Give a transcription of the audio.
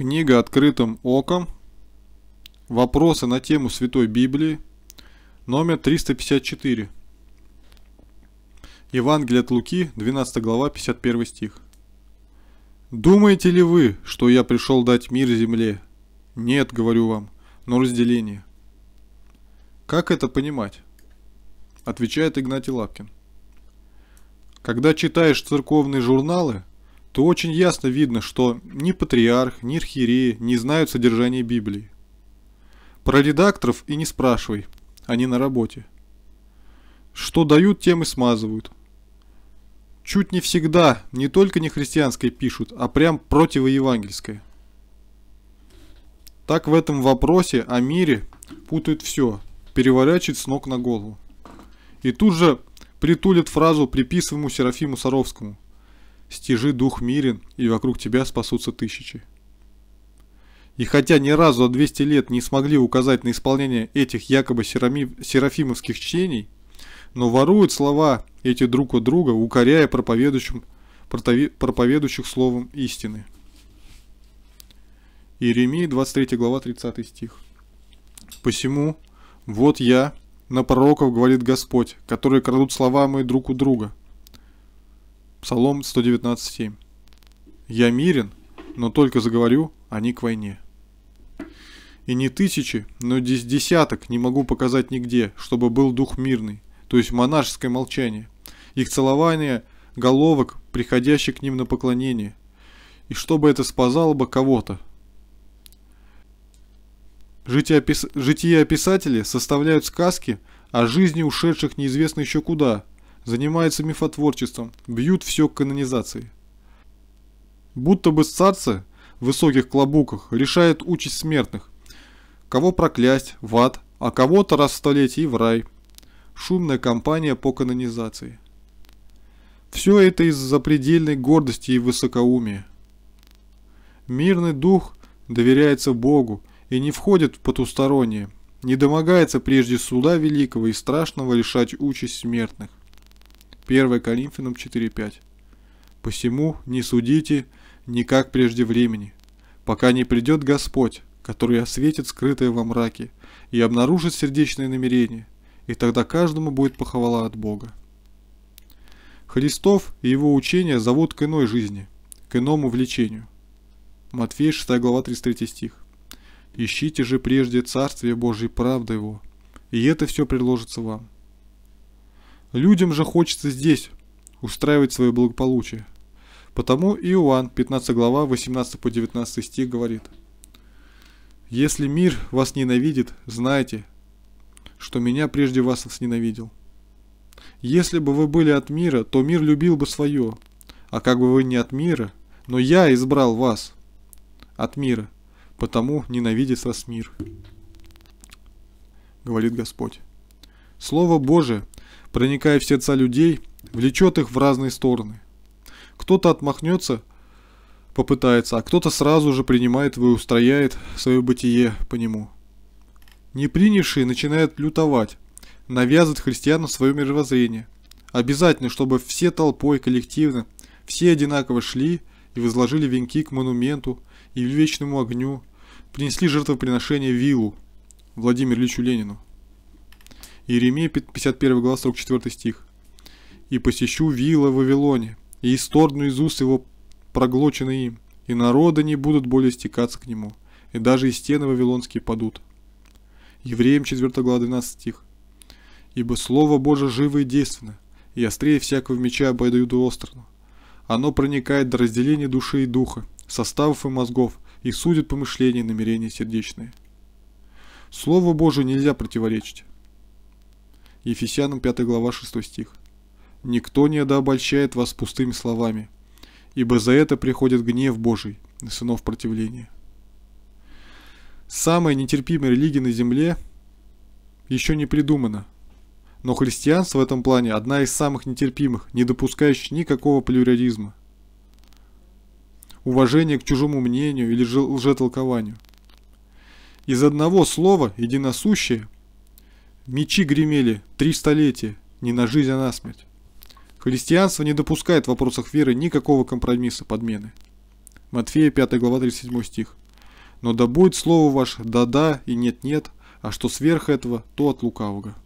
Книга «Открытым оком». Вопросы на тему Святой Библии. Номер 354. Евангелие от Луки, 12 глава, 51 стих. «Думаете ли вы, что я пришел дать мир земле? Нет, говорю вам, но разделение». Как это понимать? Отвечает Игнатий Лапкин. Когда читаешь церковные журналы – то очень ясно видно, что ни патриарх, ни архиереи не знают содержания Библии. Про редакторов и не спрашивай, они на работе. Что дают, тем и смазывают. Чуть не всегда не только не христианское пишут, а прям противоевангельское. Так в этом вопросе о мире путают все, переворачивают с ног на голову. И тут же притулят фразу приписываемую Серафиму Саровскому – стяжи дух мирен, и вокруг тебя спасутся тысячи. И хотя ни разу за 200 лет не смогли указать на исполнение этих якобы серафимовских чтений, но воруют слова эти друг у друга, укоряя проповедующим, проповедующих словом истины. Иеремия, 23 глава, 30 стих. «Посему, вот я, на пророков говорит Господь, которые крадут слова мои друг у друга, Псалом 119.7. «Я мирен, но только заговорю, они к войне». И не тысячи, но десяток не могу показать нигде, чтобы был дух мирный, то есть монашеское молчание, их целование головок, приходящих к ним на поклонение, и чтобы это спазало бы кого-то. Жития, пис... Жития писателей составляют сказки о жизни ушедших неизвестно еще куда – Занимается мифотворчеством, бьют все к канонизации. Будто бы царцы в высоких клобуках решают участь смертных. Кого проклясть в ад, а кого-то раз в столетий в рай. Шумная кампания по канонизации. Все это из-за предельной гордости и высокоумия. Мирный дух доверяется Богу и не входит в потустороннее, не домогается прежде суда великого и страшного лишать участь смертных. 1 Коринфянам 4.5. «Посему не судите никак прежде времени, пока не придет Господь, который осветит скрытое во мраке и обнаружит сердечное намерение, и тогда каждому будет похвала от Бога». Христов и его учение зовут к иной жизни, к иному влечению. Матфея 6 глава 33 стих. «Ищите же прежде Царствие и правда Его, и это все предложится вам». Людям же хочется здесь устраивать свое благополучие. Потому Иоанн, 15 глава, 18 по 19 стих говорит. «Если мир вас ненавидит, знайте, что меня прежде вас ненавидел. Если бы вы были от мира, то мир любил бы свое, а как бы вы не от мира, но я избрал вас от мира, потому ненавидит вас мир», говорит Господь. Слово Божие – проникая в сердца людей, влечет их в разные стороны. Кто-то отмахнется, попытается, а кто-то сразу же принимает и устрояет свое бытие по нему. Не начинают лютовать, навязывать христианам свое мировоззрение. Обязательно, чтобы все толпой коллективно, все одинаково шли и возложили венки к монументу и вечному огню, принесли жертвоприношение Виллу, Владимиру Ильичу Ленину. Иеремия 51 глава, 44 стих. «И посещу вилла в Вавилоне, и исторгну из уст его проглоченный им, и народы не будут более стекаться к нему, и даже и стены вавилонские падут». Евреям 4 глава, 12 стих. «Ибо Слово Божие живо и действенно, и острее всякого меча обойдут острова. Оно проникает до разделения души и духа, составов и мозгов, и судит помышления и намерения сердечные. Слово Божие нельзя противоречить. Ефесянам 5 глава 6 стих. «Никто не дообольщает вас пустыми словами, ибо за это приходит гнев Божий на сынов противления». Самая нетерпимая религия на земле еще не придумана, но христианство в этом плане одна из самых нетерпимых, не допускающих никакого плюрализма. Уважение к чужому мнению или лжетолкованию. Из одного слова «единосущие» Мечи гремели три столетия, не на жизнь, а на смерть. Христианство не допускает в вопросах веры никакого компромисса, подмены. Матфея 5 глава 37 стих. Но да будет слово ваше да-да и нет-нет, а что сверх этого, то от лукавого.